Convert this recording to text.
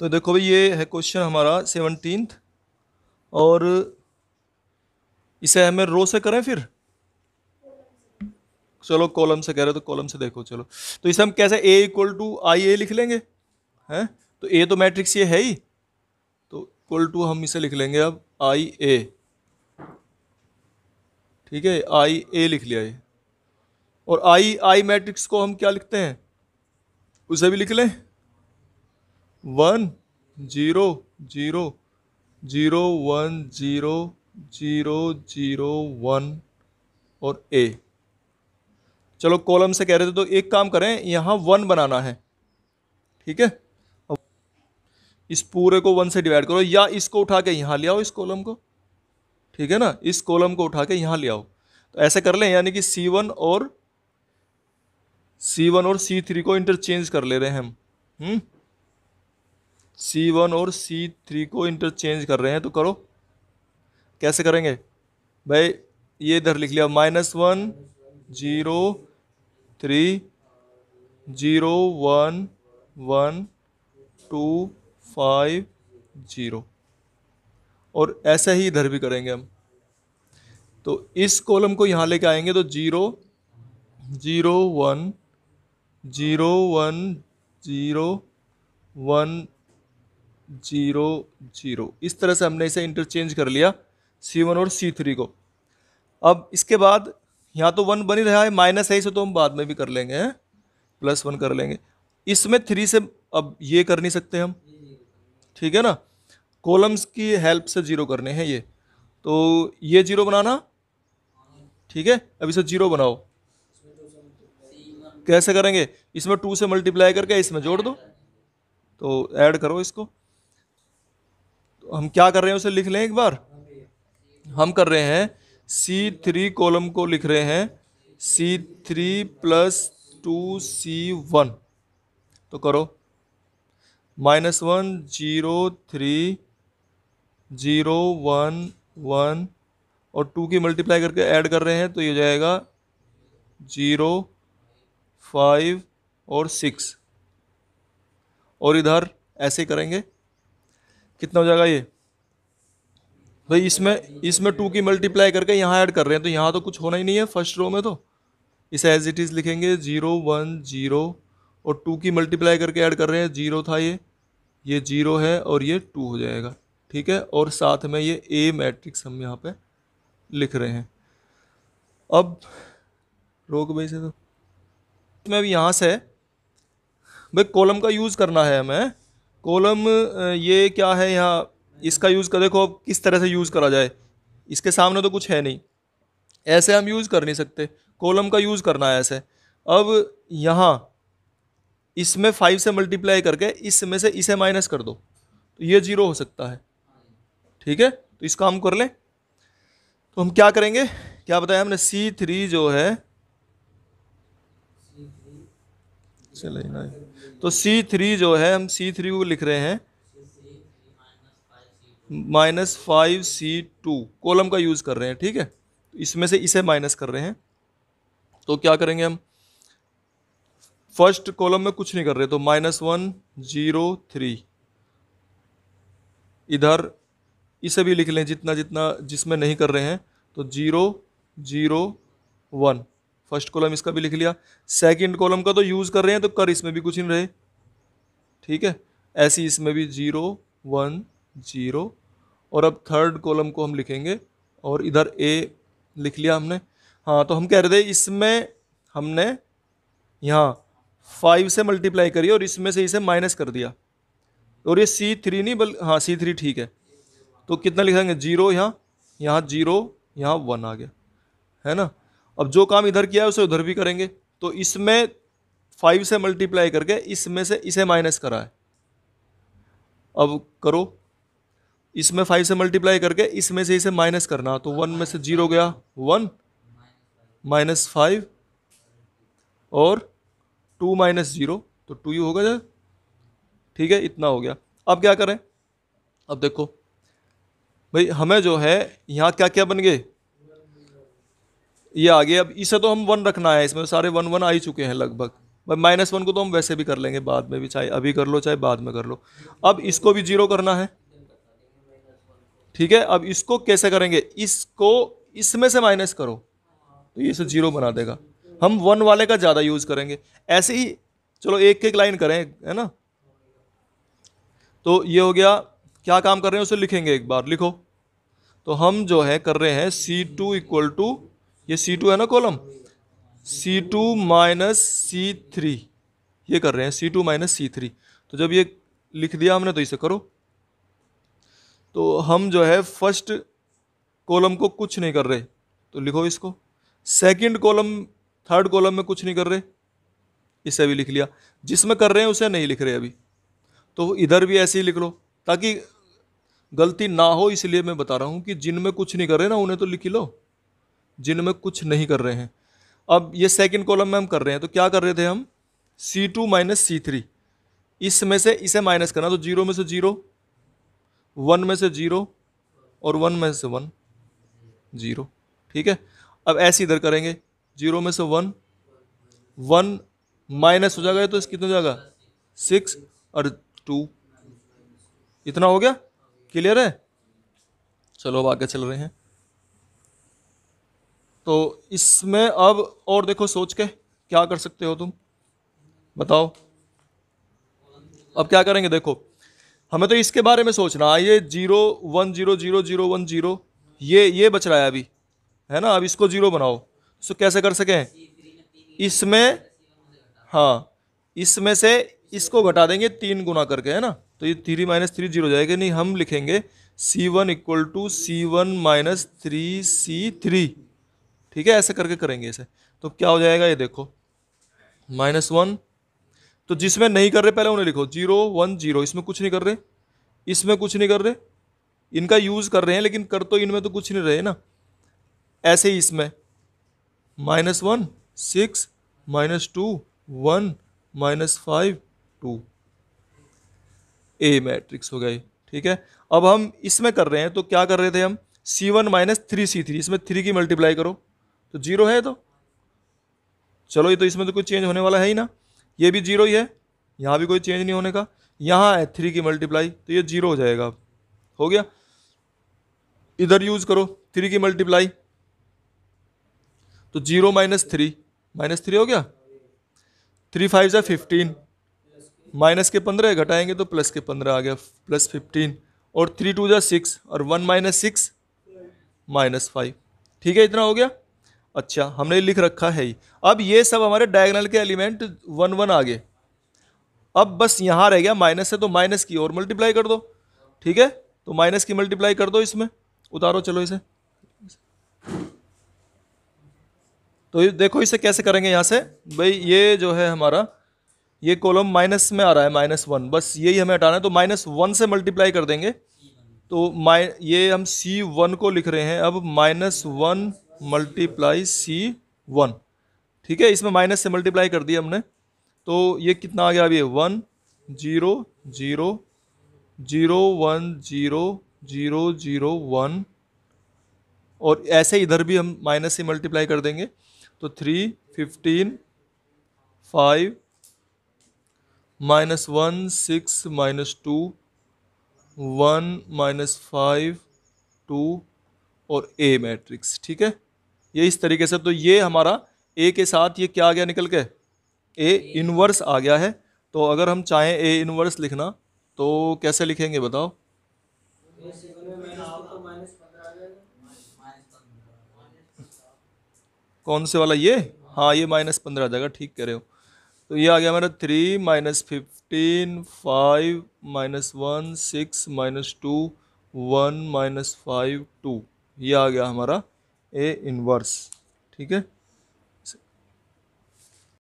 तो देखो भाई ये है क्वेश्चन हमारा सेवनटीन्थ और इसे हमें रो से करें फिर चलो कॉलम से कह रहे हो तो कॉलम से देखो चलो तो इसे हम कैसे ए इक्वल टू आई ए लिख लेंगे हैं तो ए तो मैट्रिक्स ये है ही तो इक्वल टू हम इसे लिख लेंगे अब आई ए ठीक है आई ए लिख लिया ये और आई आई मैट्रिक्स को हम क्या लिखते हैं उसे भी लिख लें one zero zero zero one zero zero zero one और ए चलो कॉलम से कह रहे थे तो एक काम करें यहाँ वन बनाना है ठीक है इस पूरे को वन से डिवाइड करो या इसको उठा के यहाँ ले आओ इस कॉलम को ठीक है ना इस कॉलम को उठा के यहाँ ले आओ तो ऐसे कर लें यानी कि सी वन और सी वन और सी थ्री को इंटरचेंज कर ले रहे हैं हम हम्म सी वन और सी थ्री को इंटरचेंज कर रहे हैं तो करो कैसे करेंगे भाई ये इधर लिख लिया minus one zero three zero one one two five zero और ऐसा ही इधर भी करेंगे हम तो इस कॉलम को यहाँ लेके आएंगे तो zero zero one zero one zero one zero zero इस तरह से हमने इसे इंटरचेंज कर लिया सी वन और सी थ्री को अब इसके बाद यहाँ तो वन बनी रहा है माइनस है इसे तो हम बाद में भी कर लेंगे हैं प्लस वन कर लेंगे इसमें थ्री से अब ये कर नहीं सकते हम ठीक है ना कॉलम्स की हेल्प से जीरो करने हैं ये तो ये जीरो बनाना ठीक है अब इसे जीरो बनाओ कैसे करेंगे इसमें टू से मल्टीप्लाई करके इसमें जोड़ दो तो ऐड करो इसको हम क्या कर रहे हैं उसे लिख लें एक बार हम कर रहे हैं सी थ्री कॉलम को लिख रहे हैं C three plus two C one तो करो minus one zero three zero one one और टू की मल्टीप्लाई करके ऐड कर रहे हैं तो ये हो जाएगा जीरो फाइव और सिक्स और इधर ऐसे करेंगे कितना हो जाएगा ये भाई इसमें इसमें टू की मल्टीप्लाई करके यहाँ ऐड कर रहे हैं तो यहाँ तो कुछ होना ही नहीं है फर्स्ट रो में तो इसे एज इट इज़ लिखेंगे जीरो वन जीरो और टू की मल्टीप्लाई करके ऐड कर रहे हैं जीरो था ये ये जीरो है और ये टू हो जाएगा ठीक है और साथ में ये ए मैट्रिक्स हम यहाँ पे लिख रहे हैं अब रोक भाई से तो मैं अब यहाँ से भाई कॉलम का यूज़ करना है हमें कॉलम ये क्या है यहाँ इसका यूज़ कर देखो अब किस तरह से यूज़ करा जाए इसके सामने तो कुछ है नहीं ऐसे हम यूज़ कर नहीं सकते कॉलम का यूज़ करना है ऐसे अब यहाँ इसमें फाइव से मल्टीप्लाई करके इसमें से इसे माइनस कर दो तो ये जीरो हो सकता है ठीक है तो इसका हम कर लें तो हम क्या करेंगे क्या बताया हमने सी थ्री जो है चले ना तो सी थ्री जो है हम सी थ्री को लिख रहे हैं minus five C two column का यूज़ कर रहे हैं ठीक है इसमें से इसे माइनस कर रहे हैं तो क्या करेंगे हम फर्स्ट कॉलम में कुछ नहीं कर रहे तो माइनस वन जीरो थ्री इधर इसे भी लिख लें जितना जितना जिसमें नहीं कर रहे हैं तो zero zero one first column इसका भी लिख लिया सेकंड कॉलम का तो यूज़ कर रहे हैं तो कर इसमें भी कुछ नहीं रहे ठीक है ऐसी इसमें भी जीरो वन जीरो और अब थर्ड कॉलम को हम लिखेंगे और इधर ए लिख लिया हमने हाँ तो हम कह रहे थे इसमें हमने यहाँ फाइव से मल्टीप्लाई करी और इसमें से इसे माइनस कर दिया और ये सी थ्री नहीं बल हाँ सी थ्री ठीक है तो कितना लिखेंगे जीरो यहाँ यहाँ जीरो यहाँ वन आ गया है ना अब जो काम इधर किया है उसे उधर भी करेंगे तो इसमें फाइव से मल्टीप्लाई करके इसमें से इसे माइनस करा है अब करो इसमें फाइव से मल्टीप्लाई करके इसमें से इसे माइनस करना तो वन में से जीरो गया वन माइनस फाइव और टू माइनस ज़ीरो तो टू ही होगा जब ठीक है इतना हो गया अब क्या करें अब देखो भाई हमें जो है यहाँ क्या क्या बन गए ये आ गया अब इसे तो हम वन रखना है इसमें सारे वन वन आ ही चुके हैं लगभग भाई माइनस वन को तो हम वैसे भी कर लेंगे बाद में भी चाहे अभी कर लो चाहे बाद में कर लो अब इसको भी जीरो करना है ठीक है अब इसको कैसे करेंगे इसको इसमें से माइनस करो तो ये से जीरो बना देगा हम वन वाले का ज़्यादा यूज़ करेंगे ऐसे ही चलो एक एक लाइन करें है ना तो ये हो गया क्या काम कर रहे हैं उसे लिखेंगे एक बार लिखो तो हम जो है कर रहे हैं सी टू इक्वल टू ये सी टू है ना column C two minus C three ये कर रहे हैं C two minus C three तो जब ये लिख दिया हमने तो इसे करो तो हम जो है फर्स्ट कॉलम को कुछ नहीं कर रहे तो लिखो इसको सेकंड कॉलम थर्ड कॉलम में कुछ नहीं कर रहे इसे भी लिख लिया जिसमें कर रहे हैं उसे नहीं लिख रहे अभी तो इधर भी ऐसे ही लिख लो ताकि गलती ना हो इसलिए मैं बता रहा हूँ कि जिनमें कुछ नहीं कर रहे ना उन्हें तो लिख लो जिनमें कुछ नहीं कर रहे हैं अब ये सेकंड कॉलम में हम कर रहे हैं तो क्या कर रहे थे हम C two minus C three इसमें से इसे माइनस करना तो जीरो में से जीरो वन में से जीरो और वन में से वन जीरो ठीक है अब ऐसे इधर करेंगे जीरो में से वन वन माइनस हो जाएगा तो इस कितना हो जाएगा सिक्स और टू इतना हो गया क्लियर है चलो अब आगे चल रहे हैं तो इसमें अब और देखो सोच के क्या कर सकते हो तुम बताओ अब क्या करेंगे देखो हमें तो इसके बारे में सोचना है हाँ, ये zero one zero zero zero one zero ये ये बच रहा है अभी है ना अब इसको जीरो बनाओ सो कैसे कर सकें इसमें हाँ इसमें से इसको घटा देंगे तीन गुना करके है ना तो ये थ्री माइनस थ्री जीरो जाएगा नहीं हम लिखेंगे C one equal to C one minus three C three ठीक है ऐसे करके करेंगे इसे तो क्या हो जाएगा ये देखो माइनस वन तो जिसमें नहीं कर रहे पहले उन्हें लिखो जीरो वन जीरो इसमें कुछ नहीं कर रहे इसमें कुछ नहीं कर रहे इनका यूज़ कर रहे हैं लेकिन कर तो इनमें तो कुछ नहीं रहे ना ऐसे ही इसमें minus one six minus two one minus five two a matrix हो गए ठीक है अब हम इसमें कर रहे हैं तो क्या कर रहे थे हम C one minus three C three इसमें थ्री की मल्टीप्लाई करो तो जीरो है तो चलो ये तो इसमें तो कोई चेंज होने वाला है ही ना ये भी जीरो ही है यहाँ भी कोई चेंज नहीं होने का यहाँ है थ्री की मल्टीप्लाई तो ये जीरो हो जाएगा अब हो गया इधर यूज करो थ्री की मल्टीप्लाई तो zero minus three minus three हो गया थ्री फाइव ज़ा फिफ्टीन माइनस के पंद्रह घटाएंगे तो प्लस के पंद्रह आ गया प्लस फिफ्टीन और थ्री टू जै सिक्स और one minus six minus five ठीक है इतना हो गया अच्छा हमने लिख रखा है ही अब ये सब हमारे डायगनल के एलिमेंट वन वन आ गए अब बस यहाँ रह गया माइनस है तो माइनस की और मल्टीप्लाई कर दो ठीक है तो माइनस की मल्टीप्लाई कर दो इसमें उतारो चलो इसे तो देखो इसे कैसे करेंगे यहाँ से भाई ये जो है हमारा ये कॉलम माइनस में आ रहा है माइनस वन बस यही हमें हटाना है तो माइनस वन से मल्टीप्लाई कर देंगे तो माइ ये हम सी वन को लिख रहे हैं अब minus one multiply C one ठीक है इसमें माइनस से मल्टीप्लाई कर दिया हमने तो ये कितना आ गया अभी one zero zero zero one zero zero zero one और ऐसे इधर भी हम माइनस से मल्टीप्लाई कर देंगे तो three fifteen five minus one six minus two one minus five two और ए मैट्रिक्स ठीक है ये इस तरीके से तो ये हमारा ए के साथ ये क्या आ गया निकल के ए इनवर्स आ गया है तो अगर हम चाहें ए इनवर्स लिखना तो कैसे लिखेंगे बताओ कौन से वाला ये हाँ ये माइनस पंद्रह आ जाएगा ठीक कह रहे हो तो ये आ गया हमारा three minus fifteen five minus one six minus two one minus five two ये आ गया हमारा ए इनवर्स ठीक है